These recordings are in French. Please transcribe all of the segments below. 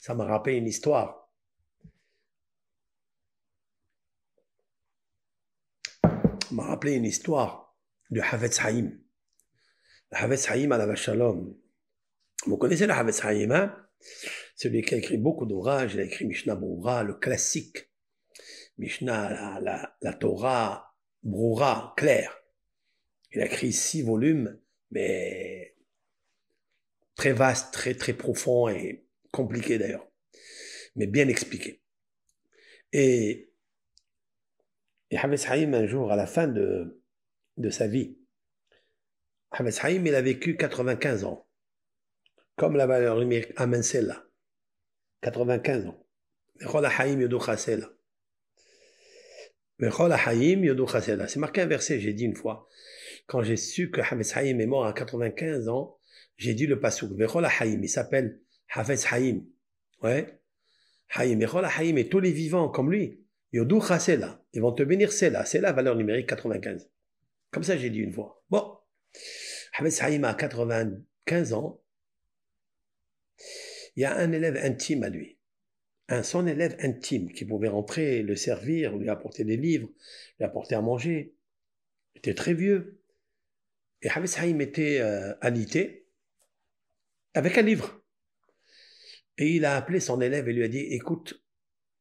Ça m'a rappelé une histoire. Ça m'a rappelé une histoire de Havetz Haïm. Havetz Haïm à la Vachalom. Vous connaissez le Havetz Haïm, hein Celui qui a écrit beaucoup d'ouvrages. il a écrit Mishnah Broura, le classique. Mishnah, la, la, la Torah Broura, claire. Il a écrit six volumes, mais très vaste, très, très profond et compliqué d'ailleurs, mais bien expliqué. Et, et Haïm, un jour, à la fin de, de sa vie, Haïm, il a vécu 95 ans, comme la valeur numérique Amensella, 95 ans. C'est marqué un verset, j'ai dit une fois. Quand j'ai su que Hafez Haïm est mort à 95 ans, j'ai dit le pasouk. Il s'appelle Hafez Haïm. Ouais. Haïm. Haïm et tous les vivants comme lui. là Ils vont te bénir cela. C'est la valeur numérique 95. Comme ça, j'ai dit une fois. Bon. Hafez Haïm a 95 ans. Il y a un élève intime à lui. Un son élève intime qui pouvait rentrer, le servir, lui apporter des livres, lui apporter à manger. Il était très vieux. Et Hafez Haïm était anité. Euh, alité avec un livre. Et il a appelé son élève et lui a dit, écoute,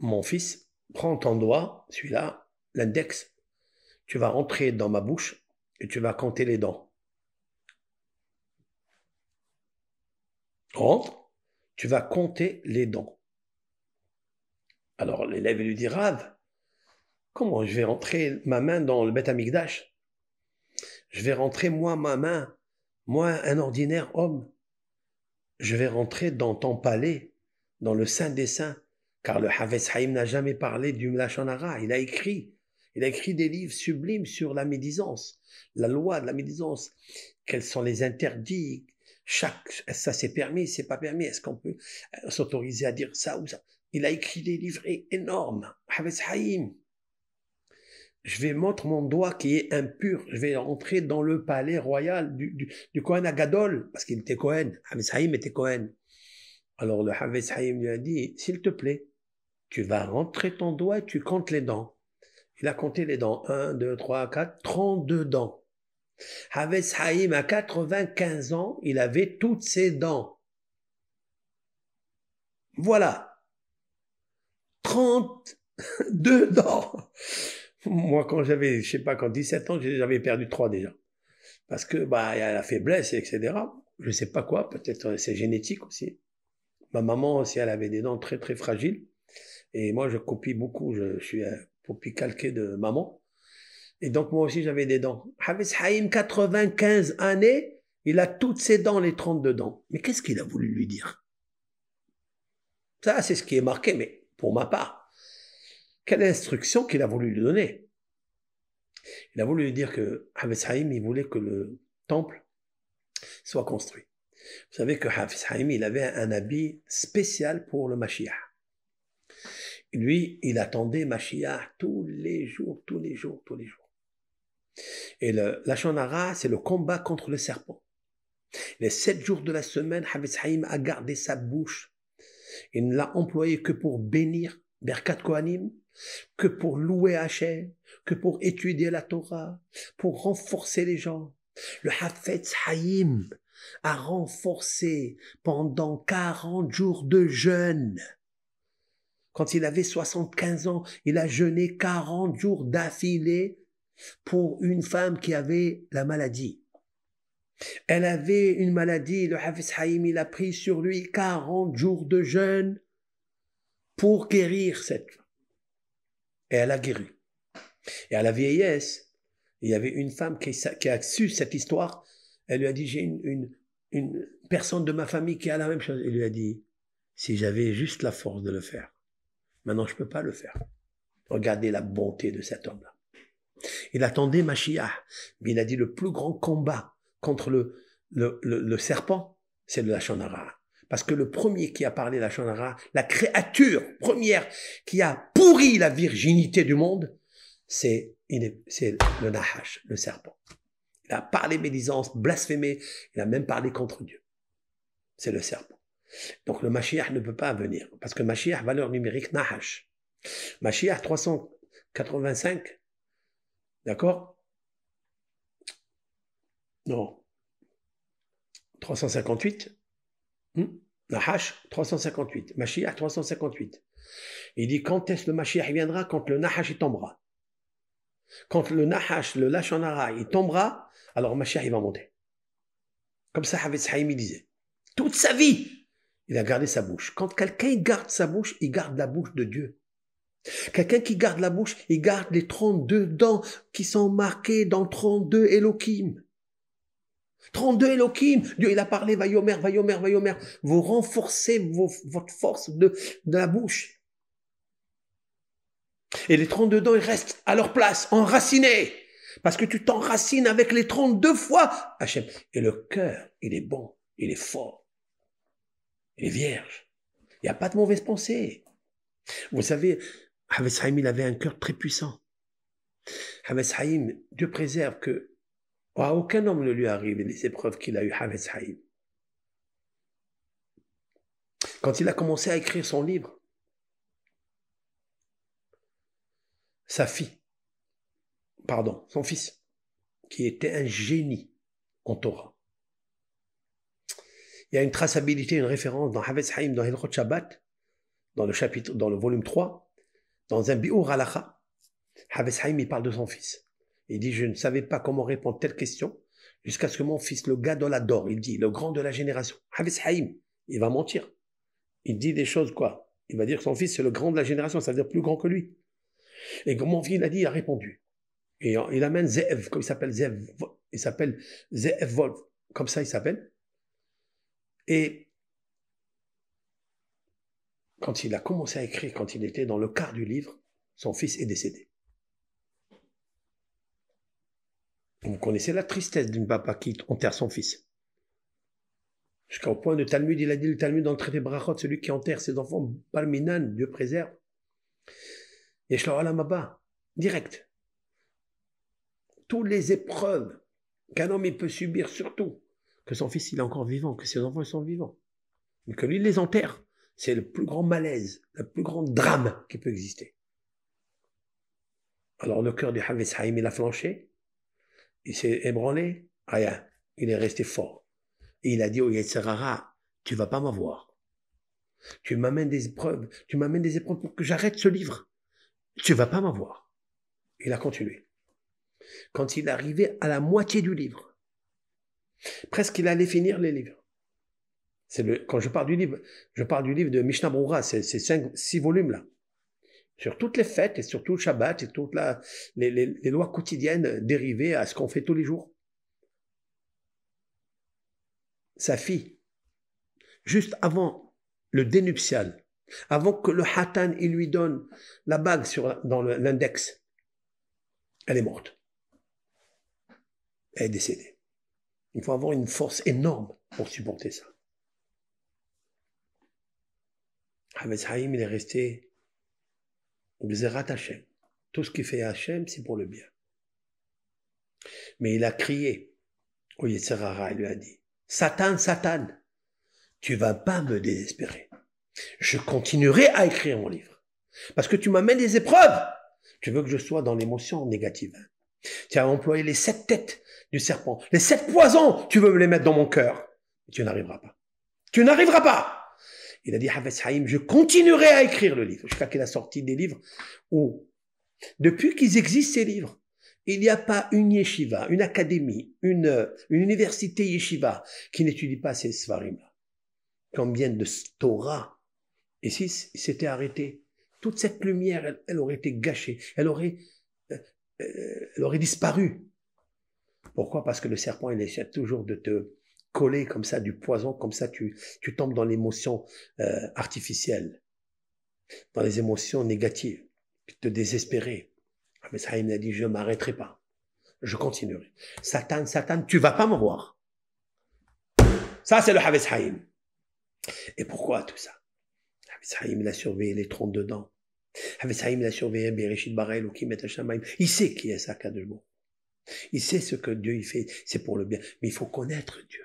mon fils, prends ton doigt, celui-là, l'index, tu vas rentrer dans ma bouche et tu vas compter les dents. Rentre, tu vas compter les dents. Alors l'élève lui dit, Rave, comment je vais rentrer ma main dans le Beth Je vais rentrer moi ma main, moi un ordinaire homme, je vais rentrer dans ton palais, dans le Saint des Saints, car le Havetz Haïm n'a jamais parlé du Mlachanara, il a écrit, il a écrit des livres sublimes sur la médisance, la loi de la médisance, quels sont les interdits, chaque, ça c'est permis, c'est pas permis, est-ce qu'on peut s'autoriser à dire ça ou ça. Il a écrit des livres énormes, Havetz Haïm, je vais montrer mon doigt qui est impur, je vais entrer dans le palais royal du, du, du Kohen Agadol, parce qu'il était Kohen, Hamed Haïm était Kohen. Alors le Hamed Haïm lui a dit, s'il te plaît, tu vas rentrer ton doigt et tu comptes les dents. Il a compté les dents, 1, 2, 3, 4, 32 dents. Hamed Haïm, à 95 ans, il avait toutes ses dents. Voilà. Trente-deux dents. Moi, quand j'avais, je sais pas, quand 17 ans, j'avais perdu trois déjà. Parce que, bah, il y a la faiblesse, etc. Je ne sais pas quoi, peut-être euh, c'est génétique aussi. Ma maman aussi, elle avait des dents très, très fragiles. Et moi, je copie beaucoup. Je, suis un copie calqué de maman. Et donc, moi aussi, j'avais des dents. Hafiz Haïm, 95 années, il a toutes ses dents, les 32 dents. Mais qu'est-ce qu'il a voulu lui dire? Ça, c'est ce qui est marqué, mais pour ma part quelle instruction qu'il a voulu lui donner. Il a voulu lui dire que Hafiz Haïm, il voulait que le temple soit construit. Vous savez que Hafiz Haïm, il avait un habit spécial pour le Mashiach. Lui, il attendait Mashiach tous les jours, tous les jours, tous les jours. Et la Shonara, c'est le combat contre le serpent. Les sept jours de la semaine, Hafiz Haïm a gardé sa bouche. Il ne l'a employé que pour bénir Berkat Kohanim, que pour louer Hachem, que pour étudier la Torah, pour renforcer les gens. Le Hafetz Haïm a renforcé pendant 40 jours de jeûne. Quand il avait 75 ans, il a jeûné 40 jours d'affilée pour une femme qui avait la maladie. Elle avait une maladie, le Hafiz Haïm, il a pris sur lui 40 jours de jeûne pour guérir cette femme. Et elle a guéri. Et à la vieillesse, il y avait une femme qui, a su cette histoire. Elle lui a dit, j'ai une, personne de ma famille qui a la même chose. elle lui a dit, si j'avais juste la force de le faire, maintenant je ne peux pas le faire. Regardez la bonté de cet homme-là. Il attendait Mashiach, il a dit le plus grand combat contre le, serpent, c'est le Lachonara. Parce que le premier qui a parlé la Shonara, la créature première qui a pourri la virginité du monde, c'est, c'est le Nahash, le serpent. Il a parlé médisance, blasphémé, il a même parlé contre Dieu. C'est le serpent. Donc le Mashiach ne peut pas venir, parce que Mashiach, valeur numérique, Nahash. Mashiach 385, d'accord Non. 358 Hmm? Nahash 358, Mashiach 358. Il dit quand est-ce le Mashiach viendra Quand le Nahash tombera. Quand le Nahash, le ara il tombera, alors Mashiach il va monter. Comme ça, Havetz disait. Toute sa vie, il a gardé sa bouche. Quand quelqu'un garde sa bouche, il garde la bouche de Dieu. Quelqu'un qui garde la bouche, il garde les 32 dents qui sont marquées dans 32 Elohim. 32 Elohim, Dieu il a parlé, Vayomer, Vayomer, Vayomer. Vous renforcez votre force de, de la bouche. Et les 32 dents, ils restent à leur place, enracinés. Parce que tu t'enracines avec les 32 fois, Hachem. Et le cœur, il est bon, il est fort, il est vierge. Il n'y a pas de mauvaise pensée. Vous savez, Haïm, il avait un cœur très puissant. Haïm, Dieu préserve que aucun homme ne lui arrive les épreuves qu'il a eues, Hafiz Haïm. Quand il a commencé à écrire son livre, sa fille, pardon, son fils, qui était un génie en Torah. Il y a une traçabilité, une référence dans haves Haïm, dans dans le chapitre, dans le volume 3, dans un bi'ur halacha, haves Haïm, il parle de son fils. Il dit, je ne savais pas comment répondre à telle question jusqu'à ce que mon fils, le gars de la il dit, le grand de la génération, Havis il va mentir. Il dit des choses, quoi. Il va dire que son fils, c'est le grand de la génération, ça veut dire plus grand que lui. Et comme mon fils a dit, il a répondu. Et il amène Zev, comme il s'appelle Zev, il s'appelle Wolf, comme ça il s'appelle. Et quand il a commencé à écrire, quand il était dans le quart du livre, son fils est décédé. Vous connaissez la tristesse d'une papa qui enterre son fils. Jusqu'au point de Talmud, il a dit le Talmud dans le traité Brachot, celui qui enterre ses enfants, palminan Dieu préserve. Yeshla direct. Toutes les épreuves qu'un homme peut subir, surtout que son fils il est encore vivant, que ses enfants sont vivants, mais que lui les enterre, c'est le plus grand malaise, le plus grand drame qui peut exister. Alors le cœur du Havis Haïm il a flanché, il s'est ébranlé, rien. Il est resté fort. Et il a dit au Yetzerara, tu vas pas m'avoir. Tu m'amènes des épreuves, tu m'amènes des épreuves pour que j'arrête ce livre. Tu vas pas m'avoir. Il a continué. Quand il arrivait à la moitié du livre, presque il allait finir les livres. C'est le, quand je parle du livre, je parle du livre de Mishnah Broura, c'est, c'est cinq, six volumes là sur toutes les fêtes et sur tout le Shabbat et toutes les, lois quotidiennes dérivées à ce qu'on fait tous les jours. Sa fille, juste avant le dénuptial, avant que le Hatan il lui donne la bague sur, dans l'index, elle est morte. Elle est décédée. Il faut avoir une force énorme pour supporter ça. Ahmed Haïm, il est resté Gzerat Hachem. Tout ce qui fait à Hachem, c'est pour le bien. Mais il a crié au il lui a dit, Satan, Satan, tu vas pas me désespérer. Je continuerai à écrire mon livre. Parce que tu m'amènes des épreuves. Tu veux que je sois dans l'émotion négative. Tu as employé les sept têtes du serpent, les sept poisons, tu veux me les mettre dans mon cœur. Tu n'arriveras pas. Tu n'arriveras pas. Il a dit, Hafez Haïm, je continuerai à écrire le livre. Jusqu'à qu'il a sorti des livres où, depuis qu'ils existent ces livres, il n'y a pas une yeshiva, une académie, une, une université yeshiva qui n'étudie pas ces svarim-là. Combien de Torah Et si s'était arrêté, toute cette lumière, elle, aurait été gâchée, elle aurait, euh, euh, elle aurait disparu. Pourquoi Parce que le serpent, il essaie toujours de te, coller comme ça du poison, comme ça tu, tu tombes dans l'émotion euh, artificielle, dans les émotions négatives, te désespérer. Ah, mais Haïm a dit, je m'arrêterai pas. Je continuerai. Satan, Satan, tu vas pas me voir. Ça, c'est le Havis Haïm. Et pourquoi tout ça Havis Haïm, il surveillé les troncs dedans. Havis Haïm, il a surveillé Bereshit Barel ou Kimet Il sait qui est Sakadebo. Il sait ce que Dieu il fait. C'est pour le bien. Mais il faut connaître Dieu.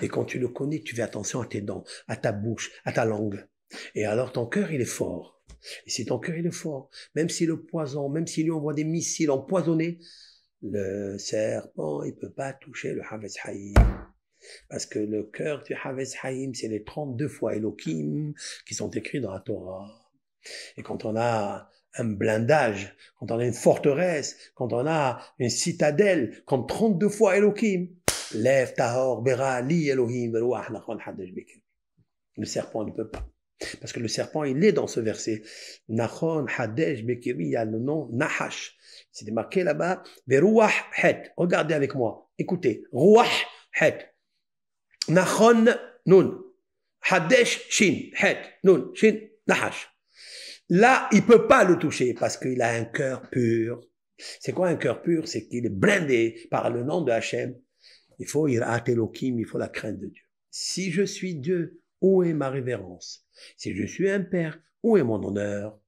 Et quand tu le connais, tu fais attention à tes dents, à ta bouche, à ta langue. Et alors ton cœur, il est fort. Et si ton cœur, il est fort, même si le poison, même s'il lui envoie des missiles empoisonnés, le serpent, il peut pas toucher le Hafiz Haïm. Parce que le cœur du Hafiz Haïm, c'est les 32 fois Elohim qui sont écrits dans la Torah. Et quand on a un blindage, quand on a une forteresse, quand on a une citadelle, quand 32 fois Elohim, Elohim, ah, Le serpent ne peut pas. Parce que le serpent, il est dans ce verset. Hadesh, il y a le nom Nahash. C'est marqué là-bas, Het. Regardez avec moi. Écoutez. Nun. Hadesh, Shin. Nun. Shin. Nahash. Là, il peut pas le toucher parce qu'il a un cœur pur. C'est quoi un cœur pur? C'est qu'il est blindé par le nom de Hachem il faut il faut la crainte de Dieu. Si je suis Dieu, où est ma révérence Si je suis un père, où est mon honneur